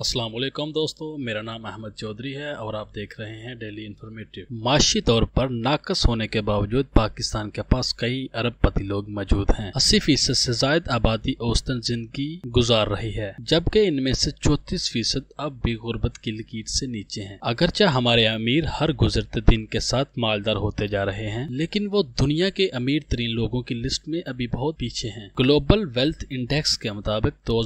असलम दोस्तों मेरा नाम अहमद चौधरी है और आप देख रहे हैं डेली इन्फॉर्मेटिव माशी तौर पर नाकस होने के बावजूद पाकिस्तान के पास कई अरब पति लोग मौजूद हैं 80 फीसद से जायद आबादी औसतन जिंदगी गुजार रही है जबकि इनमें से 34 फीसद अब भी गुर्बत की लकीर से नीचे हैं अगरचे हमारे अमीर हर गुजरते दिन के साथ मालदार होते जा रहे हैं लेकिन वो दुनिया के अमीर तरीन लोगों की लिस्ट में अभी बहुत पीछे है ग्लोबल वेल्थ इंडेक्स के मुताबिक दो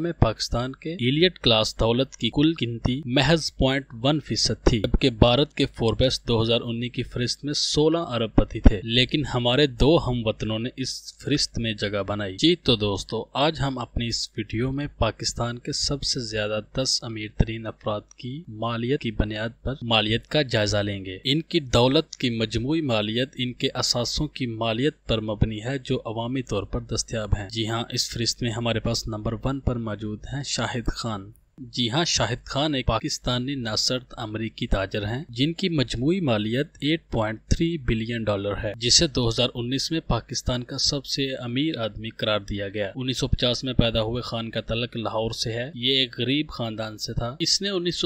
में पाकिस्तान के इलियट क्लास खास दौलत की कुल गिनती महज पॉइंट वन फीसद थी जबकि भारत के फोर्बेस 2019 की फहरिस्त में 16 अरबपति थे लेकिन हमारे दो हम वतनों ने इस फहरिस्त में जगह बनाई जी तो दोस्तों आज हम अपनी इस वीडियो में पाकिस्तान के सबसे ज्यादा दस अमीर तरीन अफराद की मालियत की बुनियाद पर मालियत का जायजा लेंगे इनकी दौलत की मजमू मालियत इनके असासों की मालियत पर मबनी है जो अवामी तौर पर दस्तियाब है जी हाँ इस फहरिस्त में हमारे पास नंबर वन पर मौजूद हैं शाहिद खान जी हाँ शाहिद खान एक पाकिस्तानी नासर्द अमरीकी ताजर हैं जिनकी मजमू मालियत 8.3 बिलियन डॉलर है जिसे 2019 में पाकिस्तान का सबसे अमीर आदमी करार दिया गया 1950 में पैदा हुए खान का तलक लाहौर से है ये एक गरीब खानदान से था इसने उन्नीस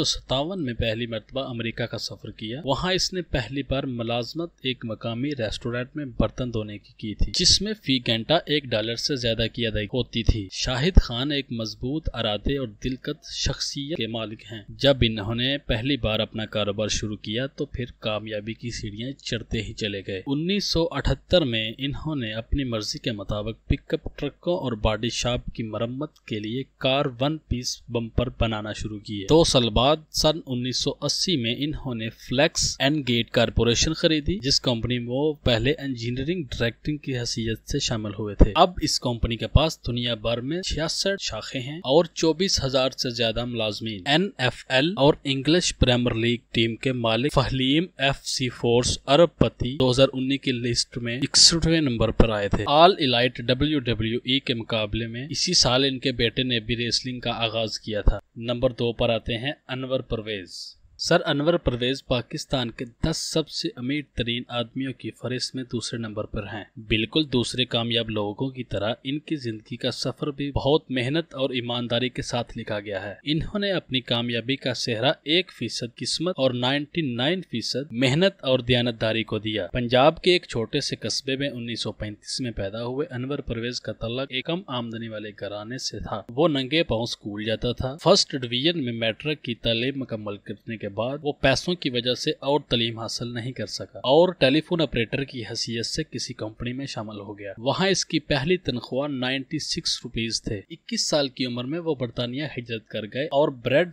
में पहली मरतबा अमरीका का सफर किया वहाँ इसने पहली बार मुलाजमत एक मकामी रेस्टोरेंट में बर्तन धोने की की थी जिसमे फी घंटा एक डॉलर ऐसी ज्यादा की अदाई होती थी शाहिद खान एक मजबूत अरादे और दिलकत शख्सियत के मालिक हैं जब इन्होंने पहली बार अपना कारोबार शुरू किया तो फिर कामयाबी की सीढ़ियां चढ़ते ही चले गए 1978 में इन्होंने अपनी मर्जी के मुताबिक पिकअप ट्रकों और बॉडी शॉप की मरम्मत के लिए कार वन पीस बम्पर बनाना शुरू किए दो साल बाद सन 1980 में इन्होंने फ्लेक्स एंड गेट कारपोरेशन खरीदी जिस कंपनी में वो पहले इंजीनियरिंग डायरेक्टिंग की हैसियत से शामिल हुए थे अब इस कंपनी के पास दुनिया भर में छियासठ शाखे हैं और चौबीस हजार ऐसी ज्यादा ज्यादा मुलाजमीन एन एफ एल और इंग्लिश प्रीमियर लीग टीम के मालिक फहलीम एफ सी फोर्स अरबपति उन्नीस की लिस्ट में इकसठवें नंबर पर आए थे All Elite W W E के मुकाबले में इसी साल इनके बेटे ने भी रेसलिंग का आगाज किया था नंबर दो पर आते हैं अनवर परवेज सर अनवर परवेज पाकिस्तान के 10 सबसे अमीर तरीन आदमियों की फहरिस्त में दूसरे नंबर पर हैं बिल्कुल दूसरे कामयाब लोगों की तरह इनकी जिंदगी का सफर भी बहुत मेहनत और ईमानदारी के साथ लिखा गया है इन्होंने अपनी कामयाबी का सेहरा एक फीसद किस्मत और 99 फीसद मेहनत और दयानतदारी को दिया पंजाब के एक छोटे से कस्बे में उन्नीस में पैदा हुए अनवर परवेज का तलक एक कम आमदनी वाले घराने से था वो नंगे पाँव स्कूल जाता था फर्स्ट डिवीजन में मैट्रिक की तालीम मुकम्मल करने के बाद वो पैसों की वजह से और तलीम हासिल नहीं कर सका और टेलीफोन ऑपरेटर की हैसियत से किसी कंपनी में शामिल हो गया वहाँ इसकी पहली तनख्वाह नाइन्टी सिक्स रुपीज थे इक्कीस साल की उम्र में वो बरतानिया हिजरत कर गए और ब्रेड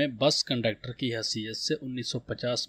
में बस कंडक्टर की हैसियत से उन्नीस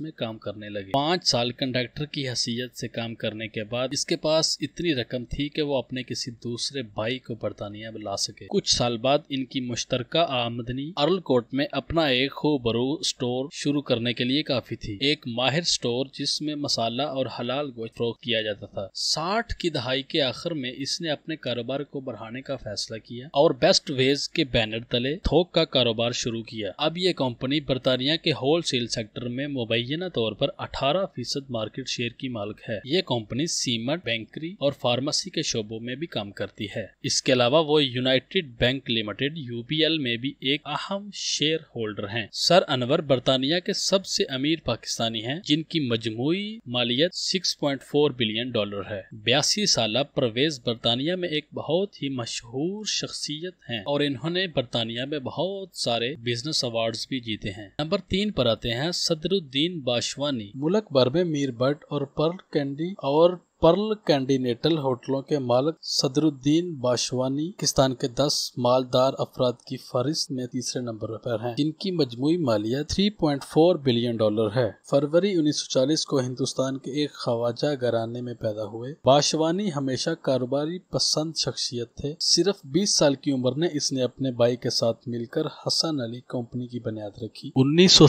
में काम करने लगे पाँच साल कंडक्टर की हैसियत से काम करने के बाद इसके पास इतनी रकम थी कि वो अपने किसी दूसरे भाई को में ला सके कुछ साल बाद इनकी मुश्तरका आमदनी कोर्ट में अपना एक खूबरू स्टोर शुरू शुरू करने के लिए काफी थी एक माहिर स्टोर जिसमें मसाला और हलाल गोश्त फरोख किया जाता था साठ की दहाई के आखिर में इसने अपने कारोबार को बढ़ाने का फैसला किया और बेस्ट वेज के बैनर तले थोक का कारोबार शुरू किया अब ये कंपनी बरतानिया के होलसेल सेक्टर में मुबैना तौर पर 18 फीसद मार्केट शेयर की मालिक है ये कंपनी सीमेंट बैंकरी और फार्मेसी के शोबों में भी काम करती है इसके अलावा वो यूनाइटेड बैंक लिमिटेड यू में भी एक अहम शेयर होल्डर है सर अनवर बरतानिया के सबसे अमीर पाकिस्तानी हैं जिनकी मजमू मालियत 6.4 बिलियन डॉलर है बयासी साल परवेज बरतानिया में एक बहुत ही मशहूर शख्सियत हैं और इन्होंने बरतानिया में बहुत सारे बिजनेस अवार्ड भी जीते हैं नंबर तीन पर आते हैं सदरुद्दीन बाशवानी मुल्क भर में मीर भट्ट और पर्ल कैंडी और पर्ल कैंडिनेटल होटलों के मालिक सदरुद्दीन बाशवानी पाकिस्तान के 10 मालदार अफराद की फहरिस्त में तीसरे नंबर पर हैं जिनकी मजमू मालिया 3.4 बिलियन डॉलर है फरवरी 1940 को हिंदुस्तान के एक खवाजा घराने में पैदा हुए बाशवानी हमेशा कारोबारी पसंद शख्सियत थे सिर्फ 20 साल की उम्र ने इसने अपने भाई के साथ मिलकर हसन अली कंपनी की बुनियाद रखी उन्नीस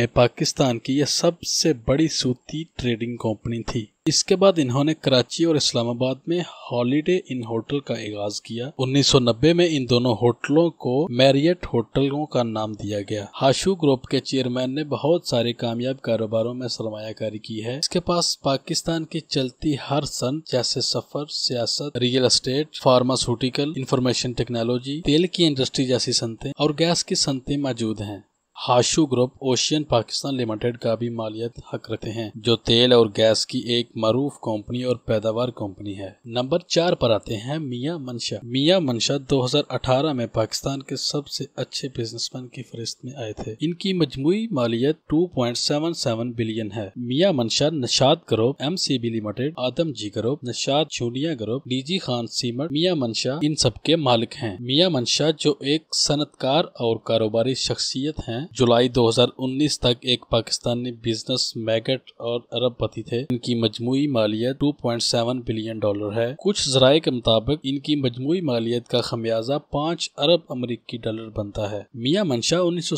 में पाकिस्तान की यह सबसे बड़ी सूती ट्रेडिंग कंपनी थी इसके बाद इन्होंने कराची और इस्लामाबाद में हॉलीडे इन होटल का आगाज किया 1990 में इन दोनों होटलों को मैरियट होटलों का नाम दिया गया हाशू ग्रुप के चेयरमैन ने बहुत सारे कामयाब कारोबारों में सरमाकारी की है इसके पास पाकिस्तान की चलती हर सन जैसे सफर सियासत real estate pharmaceutical information technology तेल की इंडस्ट्री जैसी संतें और गैस की संतें मौजूद हैं Hashoo group ocean Pakistan limited का भी मालियत हक रखते हैं जो तेल और गैस की एक मरूफ कंपनी और पैदावार कंपनी है नंबर चार पर आते हैं मियाँ मनशा मियाँ मनशा 2018 में पाकिस्तान के सबसे अच्छे बिजनेसमैन की फहरिस्त में आए थे इनकी मजमू मालियत 2.77 बिलियन है Mian Mansha Nishat group M C B limited Adamjee group Nishat Chunian group D G Khan cement Mian Mansha इन सबके मालिक है मियाँ मनशा जो एक सनतकार और कारोबारी शख्सियत है हैं जुलाई 2019 तक एक पाकिस्तानी बिजनेस मैगट और अरबपति थे इनकी मजमू मालियत 2.7 बिलियन डॉलर है कुछ जराये के मुताबिक इनकी मजमू मालियत का खमियाजा पाँच अरब अमरीकी डॉलर बनता है मियाँ मंशा उन्नीस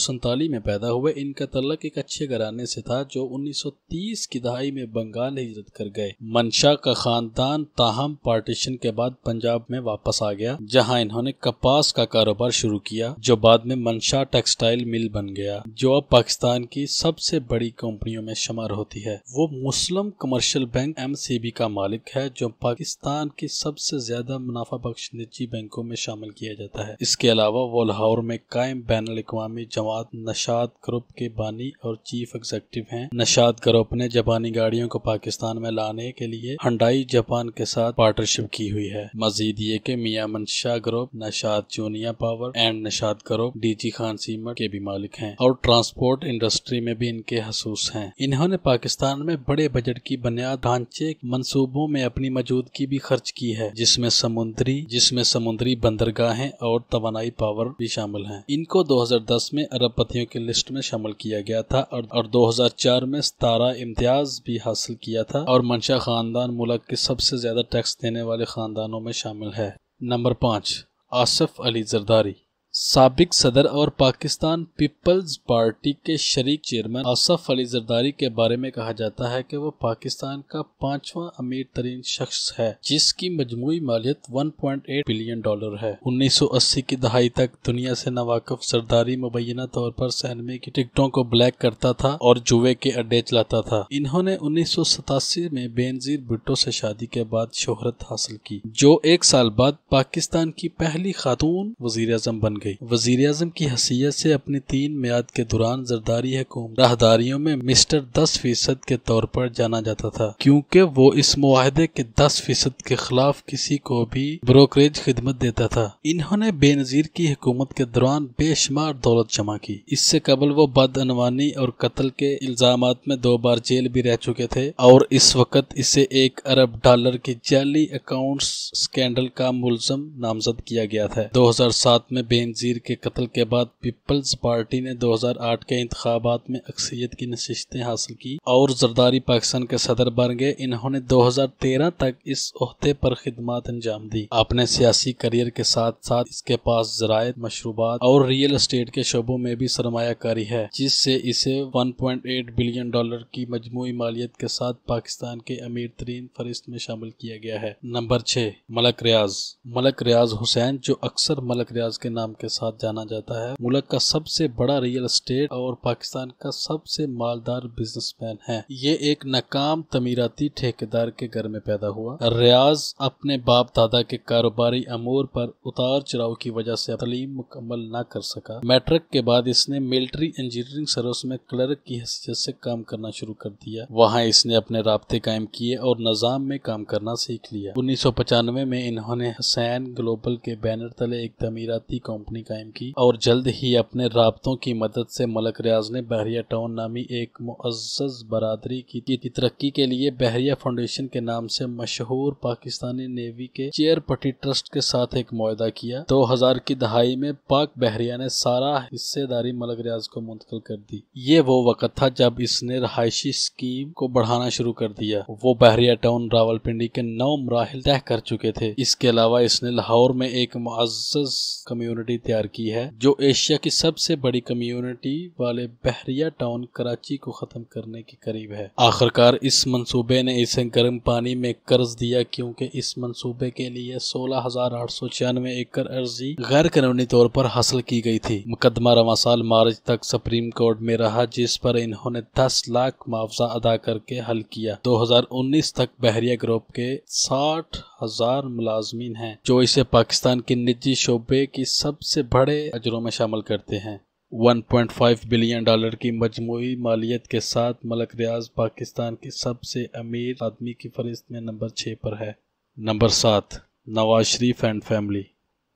में पैदा हुए इनका तलक एक अच्छे घराने से था जो उन्नीस की दहाई में बंगाल हिजरत कर गए मंशा का खानदान ताहम पार्टीशन के बाद पंजाब में वापस आ गया जहाँ इन्होंने कपास का कारोबार शुरू किया जो बाद में मंशा टेक्सटाइल मिल बन गया जो अब पाकिस्तान की सबसे बड़ी कंपनियों में शुमार होती है वो मुस्लिम कमर्शियल बैंक एम का मालिक है जो पाकिस्तान की सबसे ज्यादा मुनाफा बख्श निजी बैंकों में शामिल किया जाता है इसके अलावा वो लाहौर में कायम बैन अवी जमात नशाद ग्रुप के बानी और चीफ एग्जीक्यूटिव हैं नशाद ग्रुप ने जापानी गाड़ियों को पाकिस्तान में लाने के लिए हंडाई जापान के साथ पार्टनरशिप की हुई है मजीद ये के Mian Shah group Nishat Chunian power and Nishat group D G Khan cement के भी मालिक हैं हैं और ट्रांसपोर्ट इंडस्ट्री में भी इनके हसूस हैं इन्होंने पाकिस्तान में बड़े बजट की बुनियाद ढांचे मनसूबों में अपनी मौजूदगी भी खर्च की है जिसमें समुद्री जिसमें समुद्री बंदरगाहें और तवानाई पावर भी शामिल हैं इनको 2010 में अरबपतियों की लिस्ट में शामिल किया गया था और, और 2004 में सतारा इम्तियाज भी हासिल किया था और मंशा खानदान मुल्क के सबसे ज्यादा टैक्स देने वाले खानदानों में शामिल है नंबर पाँच आसफ अली जरदारी सबक सदर और पाकिस्तान पीपल्स पार्टी के शरीक चेयरमैन आसफ अली जरदारी के बारे में कहा जाता है कि वो पाकिस्तान का पांचवा अमीर तरीन शख्स है जिसकी मजमू मालियत 1.8 बिलियन डॉलर है 1980 की दहाई तक दुनिया से नवाकफ सरदारी मुबैना तौर पर सहनमे की टिकटों को ब्लैक करता था और जुए के अड्डे चलाता था इन्होंने उन्नीस में बेनजीर भुट्टो से शादी के बाद शोहरत हासिल की जो एक साल बाद पाकिस्तान की पहली खातून वजीर बन गई वजीर अजम की हसीियत से अपनी तीन म्याद के दौरान जरदारी हुकूम राहदारियों में मिस्टर दस फीसद के तौर पर जाना जाता था क्योंकि वो इस माहदे के दस फीसद के खिलाफ किसी को भी ब्रोकरेज खिदमत देता था इन्होंने बेनजीर की हुकूमत के दौरान बेशुमार दौलत जमा की इससे कबल वो बदअनवानी और कत्ल के इल्जाम में दो बार जेल भी रह चुके थे और इस वक्त इसे एक अरब डॉलर की जाली अकाउंट स्कैंडल का मुलजम नामजद किया गया था 2007 में बेन खंजीर के कत्ल के बाद पीपल्स पार्टी ने 2008 के इंतबात में अक्सरियत की नशस्तें हासिल की और जरदारी पाकिस्तान के सदर बन गए इन्होंने 2013 तक इस अहदे पर खिदमत अंजाम दी अपने सियासी करियर के साथ साथ इसके पास जराय मशरूबात और रियल इस्टेट के शोबों में भी सरमाकारी है जिससे इसे वन बिलियन डॉलर की मजमू मालियत के साथ पाकिस्तान के अमीर तरीन फहरिस्त में शामिल किया गया है नंबर छह मलक रियाज मलक रियाज हुसैन जो अक्सर मलक रियाज के नाम के के साथ जाना जाता है मुल्क का सबसे बड़ा रियल एस्टेट और पाकिस्तान का सबसे मालदार बिजनेसमैन है ये एक नाकाम तमीराती ठेकेदार के घर में पैदा हुआ रियाज अपने बाप दादा के कारोबारी अमूर पर उतार चढ़ाव की वजह से तलीम मुकम्मल न कर सका मैट्रिक के बाद इसने मिलिट्री इंजीनियरिंग सर्विस में क्लर्क की हैसियत से काम करना शुरू कर दिया वहाँ इसने अपने रबते कायम किए और निज़ाम में काम करना सीख लिया उन्नीस में इन्होंने हसैन ग्लोबल के बैनर तले एक तमीराती कंपनी कंपनी कायम की और जल्द ही अपने रबतों की मदद से मलक रियाज ने बहरिया टाउन नामी एक मुआज़ बरदरी की तरक्की के लिए बहरिया फाउंडेशन के नाम से मशहूर पाकिस्तानी नेवी के चेयर पट्टी ट्रस्ट के साथ एक मुहिदा किया दो हजार की दहाई में पाक बहरिया ने सारा हिस्सेदारी मलक रियाज को मुंतकिल कर दी ये वो वक्त था जब इसने रहायशी स्कीम को बढ़ाना शुरू कर दिया वो बहरिया टाउन रावलपिंडी के नौ मराहल तय कर चुके थे इसके अलावा इसने लाहौर में एक मुआज़ कम्युनिटी गाड़ी तैयार की है जो एशिया की सबसे बड़ी कम्युनिटी वाले बहरिया टाउन कराची को खत्म करने के करीब है आखिरकार इस मंसूबे ने इसे गर्म पानी में कर्ज दिया क्योंकि इस मंसूबे के लिए सोलह हजार आठ सौ छियानवे एकड़ अर्जी गैर कानूनी तौर पर हासिल की गई थी मुकदमा रवा साल मार्च तक सुप्रीम कोर्ट में रहा जिस पर इन्होंने 10 लाख मुआवजा अदा करके हल किया 2019 तक बहरिया ग्रुप के साठ हजार मुलाजमीन है जो इसे पाकिस्तान के निजी शोबे की सब सबसे बड़े अजरों में शामिल करते हैं 1.5 बिलियन डॉलर की मजमू मालियत के साथ मलक रियाज पाकिस्तान के सबसे अमीर आदमी की फहरिस्त में नंबर छः पर है नंबर सात नवाज शरीफ एंड फैमिली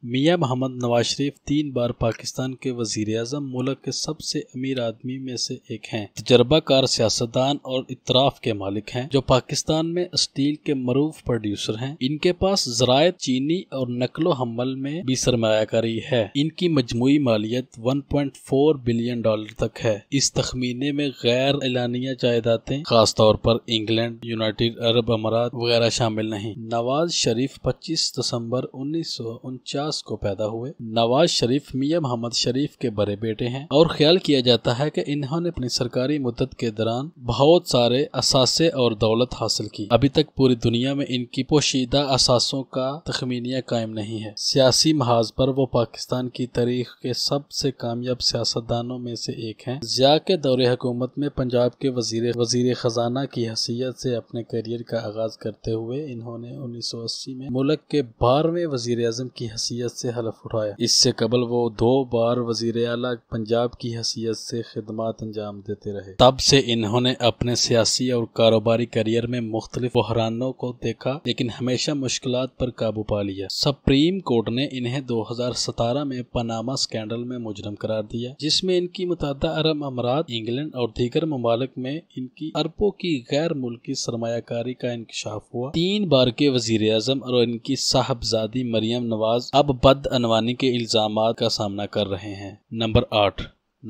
मियाँ मोहम्मद नवाज शरीफ तीन बार पाकिस्तान के वजीर अजम मुल्क के सबसे अमीर आदमी में से एक हैं तजर्बाकार सियासतदान और इतराफ के मालिक हैं जो पाकिस्तान में स्टील के मरूफ प्रोड्यूसर हैं इनके पास जरायत चीनी और नकलो हमल में भी सरमाकारी है इनकी मजमू मालियत 1.4 बिलियन डॉलर तक है इस तखमीने में गैर एलानिया जायदादें खासतौर पर इंग्लैंड यूनाइटेड अरब अमारात वगैरह शामिल नहीं नवाज शरीफ पच्चीस दिसम्बर उन्नीस सौ उनचास 1949 को पैदा हुए नवाज शरीफ मियाँ मोहम्मद शरीफ के बड़े बेटे हैं और ख्याल किया जाता है कि इन्होंने अपनी सरकारी मुद्दत के दौरान बहुत सारे असासे और दौलत हासिल की अभी तक पूरी दुनिया में इनकी पोशीदा असासों का तखमीनिया कायम नहीं है सियासी महाज पर वो पाकिस्तान की तारीख के सबसे कामयाब सियासतदानों में से एक है जिया के दौरे हुकूमत में पंजाब के वजीर वजीर खजाना की हैसियत से अपने करियर का आगाज करते हुए इन्होंने उन्नीस सौ अस्सी में मुल्क के बारहवें वजीर अजम की हैसियत से हलफ उठाया इससे कबल वो दो बार वजीर अला पंजाब की हैसियत से खदमात अंजाम देते रहे तब से इन्होंने अपने सियासी और कारोबारी करियर में मुख्तलिफ बहरानों को देखा लेकिन हमेशा मुश्किल पर काबू पा लिया सुप्रीम कोर्ट ने इन्हें दो हजार सतारह में पनामा स्कैंडल में मुजरम करार दिया जिसमे इनकी मुतद अरब अमरात इंग्लैंड और दीगर ममालक में इनकी अरबों की गैर मुल्की सरमाकारी का इंकशाफ हुआ तीन बार के वजीर अजम और इनकी साहबजादी मरियम नवाज अब अब बद अनवानी के इल्ज़ाम का सामना कर रहे हैं नंबर आठ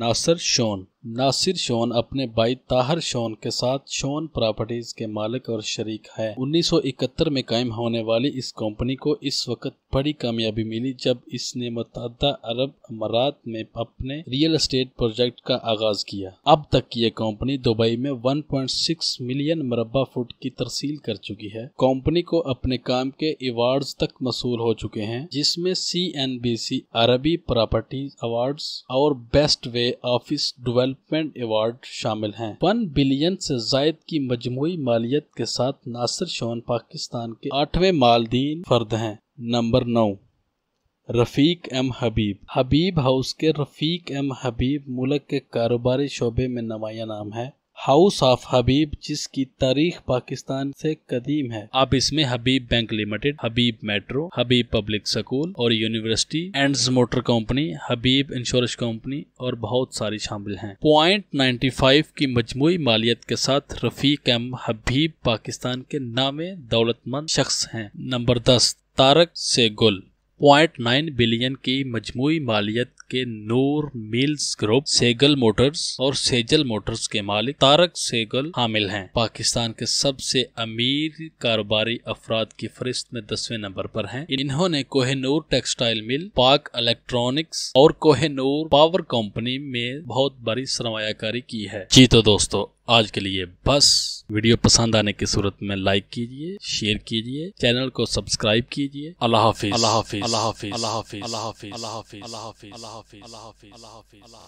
नासर शोन नासिर शोन अपने भाई ताहर शोन के साथ शोन प्रॉपर्टीज के मालिक और शरीक है 1971 में कायम होने वाली इस कंपनी को इस वक्त बड़ी कामयाबी मिली जब इसने मुतद अरब अमारात में अपने रियल एस्टेट प्रोजेक्ट का आगाज किया अब तक की यह कंपनी दुबई में 1.6 मिलियन मरबा फुट की तरसील कर चुकी है कंपनी को अपने काम के अवार्ड तक मसूल हो चुके हैं जिसमें सी एन बी सी अरबी प्रॉपर्टी अवार्ड और best way office develop development award शामिल हैं वन बिलियन से जायद की मजमू मालियत के साथ नासिर शोन पाकिस्तान के आठवें मालदीन फर्द हैं नंबर नौ रफ़ीक एम हबीब हबीब हाउस के रफ़ीक एम हबीब मुल्क के कारोबारी शोबे में नवाया नाम है हाउस ऑफ हबीब जिसकी तारीख पाकिस्तान से कदीम है आप इसमें Habib bank limited Habib metro Habib public school और university and motor company Habib insurance company और बहुत सारी शामिल हैं पॉइंट नाइन्टी फाइव की मजमू मालियत के साथ रफीक एम हबीब पाकिस्तान के नामे दौलतमंद शख्स हैं नंबर दस तारक से गुल 1.9 बिलियन की मजमू मालियत के Noor mills group Saigol motors और सेजल मोटर्स के मालिक तारक सेगल हामिल हैं पाकिस्तान के सबसे अमीर कारोबारी अफराद की फरिस्त में दसवें नंबर पर हैं इन्होंने कोहनूर टेक्सटाइल मिल पाक इलेक्ट्रॉनिक्स और कोहनूर पावर कंपनी में बहुत बड़ी सरमाकारी की है जी तो दोस्तों आज के लिए बस वीडियो पसंद आने की सूरत में लाइक कीजिए शेयर कीजिए चैनल को सब्सक्राइब कीजिए अल्लाह हाफिज अल्लाह हाफिज अल्लाह हाफिज अल्लाह हाफिज अल्लाह हाफिज अल्लाह हाफिज अल्लाह हाफिज अल्लाह हाफिज अल्लाह हाफिज अल्लाह हाफिज